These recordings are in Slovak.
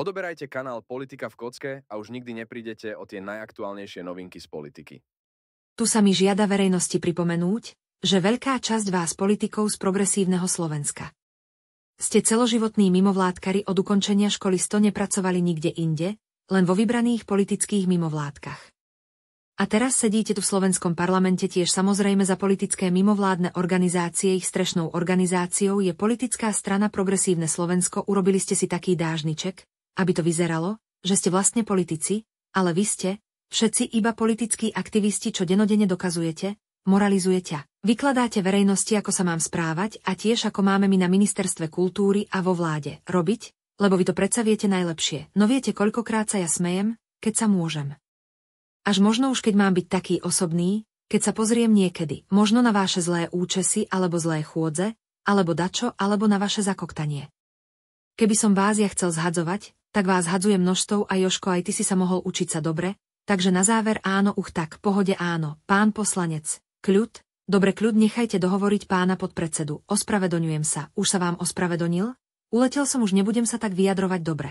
Odoberajte kanál Politika v kocke a už nikdy neprídete o tie najaktuálnejšie novinky z politiky. Tu sa mi žiada verejnosti pripomenúť, že veľká časť vás politikov z progresívneho Slovenska. Ste celoživotní mimovládkari od ukončenia školy 100 nepracovali nikde inde, len vo vybraných politických mimovládkach. A teraz sedíte tu v slovenskom parlamente tiež samozrejme za politické mimovládne organizácie. Ich strešnou organizáciou je politická strana Progresívne Slovensko. Urobili ste si taký dážniček, aby to vyzeralo, že ste vlastne politici, ale vy ste, všetci iba politickí aktivisti, čo denodene dokazujete, moralizuje ťa. Vykladáte verejnosti, ako sa mám správať a tiež ako máme my na ministerstve kultúry a vo vláde robiť, lebo vy to predsa viete najlepšie. No viete, koľkokrát sa ja smejem, keď sa môžem. Až možno už keď mám byť taký osobný, keď sa pozriem niekedy, možno na vaše zlé účesy alebo zlé chôdze, alebo dačo, alebo na vaše zakoktanie. Keby som vás ja chcel zhadzovať, tak vás hadzuje množstvou a Joško aj ty si sa mohol učiť sa dobre, takže na záver áno uch tak, pohode áno, pán poslanec, kľud, dobre kľud nechajte dohovoriť pána podpredsedu, ospravedlňujem sa, už sa vám ospravedonil, uletel som už nebudem sa tak vyjadrovať dobre.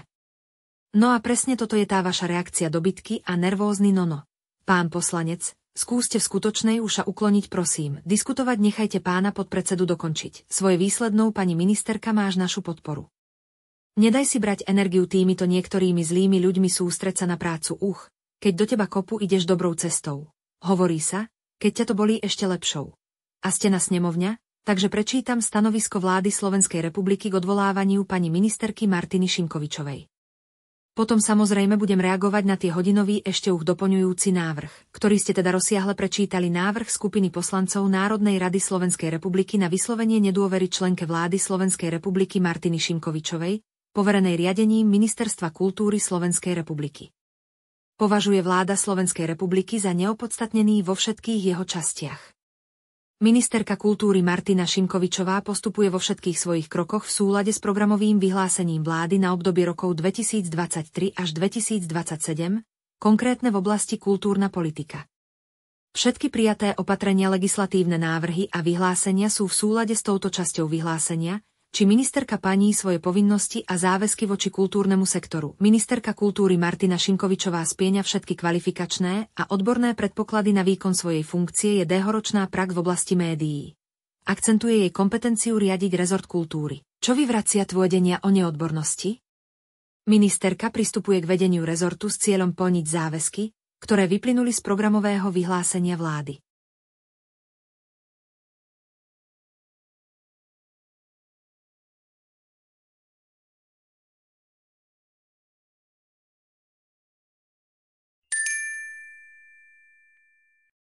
No a presne toto je tá vaša reakcia dobytky a nervózny nono. Pán poslanec, skúste v skutočnej uša ukloniť prosím, diskutovať nechajte pána podpredsedu dokončiť. Svoje výslednou pani ministerka máš našu podporu. Nedaj si brať energiu týmito niektorými zlými ľuďmi sústreť sa na prácu uch, keď do teba kopu ideš dobrou cestou. Hovorí sa, keď ťa to bolí ešte lepšou. A ste na snemovňa, takže prečítam stanovisko vlády Slovenskej republiky k odvolávaniu pani ministerky Martiny Šimkovičovej. Potom samozrejme budem reagovať na tie hodinový ešte uch doplňujúci návrh, ktorý ste teda rozsiahle prečítali návrh skupiny poslancov Národnej rady Slovenskej republiky na vyslovenie nedôvery členke vlády Slovenskej republiky Martiny Šimkovičovej, poverenej riadením Ministerstva kultúry Slovenskej republiky. Považuje vláda Slovenskej republiky za neopodstatnený vo všetkých jeho častiach. Ministerka kultúry Martina Šimkovičová postupuje vo všetkých svojich krokoch v súlade s programovým vyhlásením vlády na obdobie rokov 2023 až 2027, konkrétne v oblasti kultúrna politika. Všetky prijaté opatrenia legislatívne návrhy a vyhlásenia sú v súlade s touto časťou vyhlásenia, či ministerka paní svoje povinnosti a záväzky voči kultúrnemu sektoru. Ministerka kultúry Martina Šinkovičová spieňa všetky kvalifikačné a odborné predpoklady na výkon svojej funkcie je dehoročná prak v oblasti médií. Akcentuje jej kompetenciu riadiť rezort kultúry. Čo vyvracia tvojdenia o neodbornosti? Ministerka pristupuje k vedeniu rezortu s cieľom plniť záväzky, ktoré vyplynuli z programového vyhlásenia vlády.